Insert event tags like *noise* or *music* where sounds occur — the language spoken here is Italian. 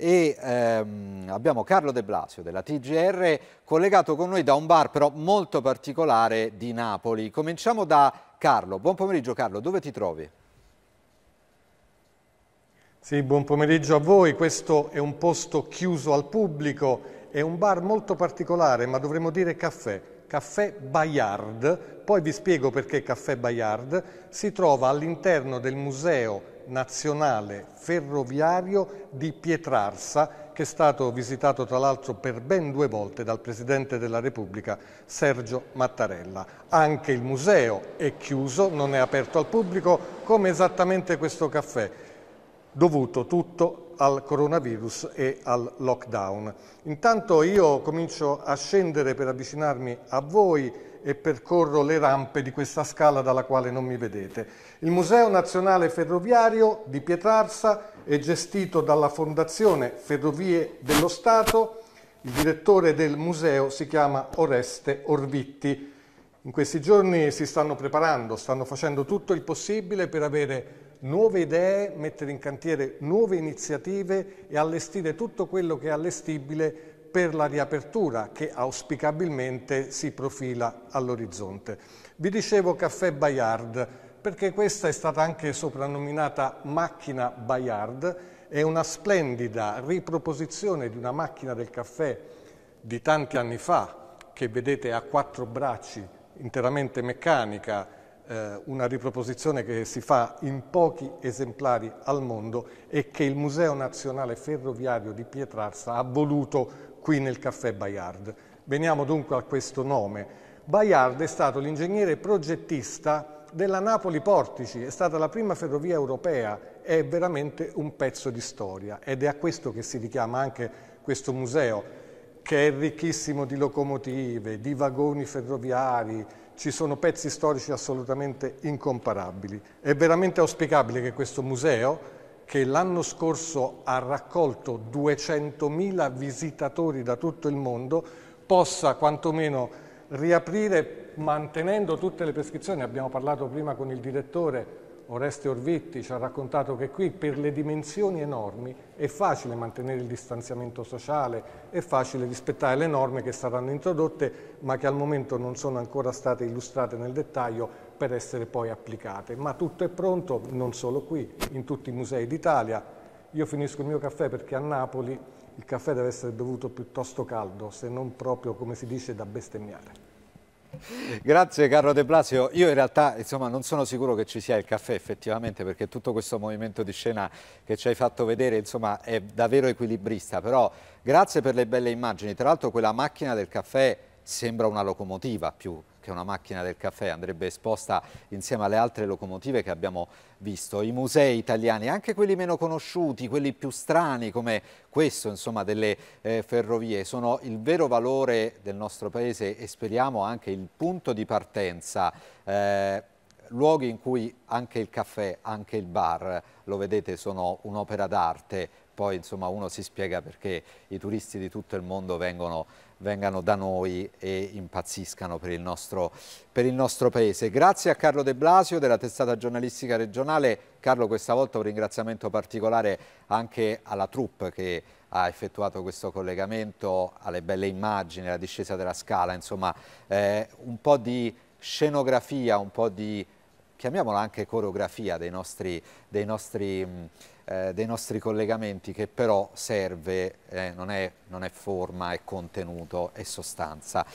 e ehm, abbiamo Carlo De Blasio della TGR collegato con noi da un bar però molto particolare di Napoli. Cominciamo da Carlo. Buon pomeriggio Carlo, dove ti trovi? Sì, buon pomeriggio a voi. Questo è un posto chiuso al pubblico, è un bar molto particolare, ma dovremmo dire caffè. Caffè Bayard, poi vi spiego perché Caffè Bayard si trova all'interno del museo nazionale ferroviario di Pietrarsa, che è stato visitato tra l'altro per ben due volte dal Presidente della Repubblica Sergio Mattarella. Anche il museo è chiuso, non è aperto al pubblico, come esattamente questo caffè, dovuto tutto al coronavirus e al lockdown. Intanto io comincio a scendere per avvicinarmi a voi e percorro le rampe di questa scala dalla quale non mi vedete. Il Museo Nazionale Ferroviario di Pietrarsa è gestito dalla Fondazione Ferrovie dello Stato. Il direttore del museo si chiama Oreste Orvitti. In questi giorni si stanno preparando, stanno facendo tutto il possibile per avere nuove idee, mettere in cantiere nuove iniziative e allestire tutto quello che è allestibile per la riapertura che auspicabilmente si profila all'orizzonte. Vi dicevo Caffè Bayard perché questa è stata anche soprannominata macchina Bayard, è una splendida riproposizione di una macchina del caffè di tanti anni fa che vedete a quattro bracci, interamente meccanica, eh, una riproposizione che si fa in pochi esemplari al mondo e che il Museo Nazionale Ferroviario di Pietrarsa ha voluto qui nel caffè Bayard. Veniamo dunque a questo nome. Bayard è stato l'ingegnere progettista della Napoli Portici, è stata la prima ferrovia europea, è veramente un pezzo di storia ed è a questo che si richiama anche questo museo che è ricchissimo di locomotive, di vagoni ferroviari, ci sono pezzi storici assolutamente incomparabili. È veramente auspicabile che questo museo, che l'anno scorso ha raccolto 200.000 visitatori da tutto il mondo, possa quantomeno riaprire mantenendo tutte le prescrizioni. Abbiamo parlato prima con il direttore Oreste Orvetti ci ha raccontato che qui per le dimensioni enormi è facile mantenere il distanziamento sociale, è facile rispettare le norme che saranno introdotte ma che al momento non sono ancora state illustrate nel dettaglio per essere poi applicate. Ma tutto è pronto, non solo qui, in tutti i musei d'Italia. Io finisco il mio caffè perché a Napoli il caffè deve essere bevuto piuttosto caldo, se non proprio, come si dice, da bestemmiare. *laughs* Grazie Carlo De Blasio. Io in realtà insomma, non sono sicuro che ci sia il caffè effettivamente perché tutto questo movimento di scena che ci hai fatto vedere insomma, è davvero equilibrista, però grazie per le belle immagini. Tra l'altro quella macchina del caffè sembra una locomotiva più che è una macchina del caffè, andrebbe esposta insieme alle altre locomotive che abbiamo visto. I musei italiani, anche quelli meno conosciuti, quelli più strani come questo insomma, delle eh, ferrovie, sono il vero valore del nostro paese e speriamo anche il punto di partenza eh, luoghi in cui anche il caffè, anche il bar, lo vedete, sono un'opera d'arte, poi insomma uno si spiega perché i turisti di tutto il mondo vengono, vengano da noi e impazziscano per il, nostro, per il nostro paese. Grazie a Carlo De Blasio della testata giornalistica regionale. Carlo questa volta un ringraziamento particolare anche alla troupe che ha effettuato questo collegamento, alle belle immagini, alla discesa della scala, insomma eh, un po' di scenografia, un po' di chiamiamola anche coreografia dei nostri, dei nostri, mm, eh, dei nostri collegamenti che però serve, eh, non, è, non è forma, è contenuto, è sostanza.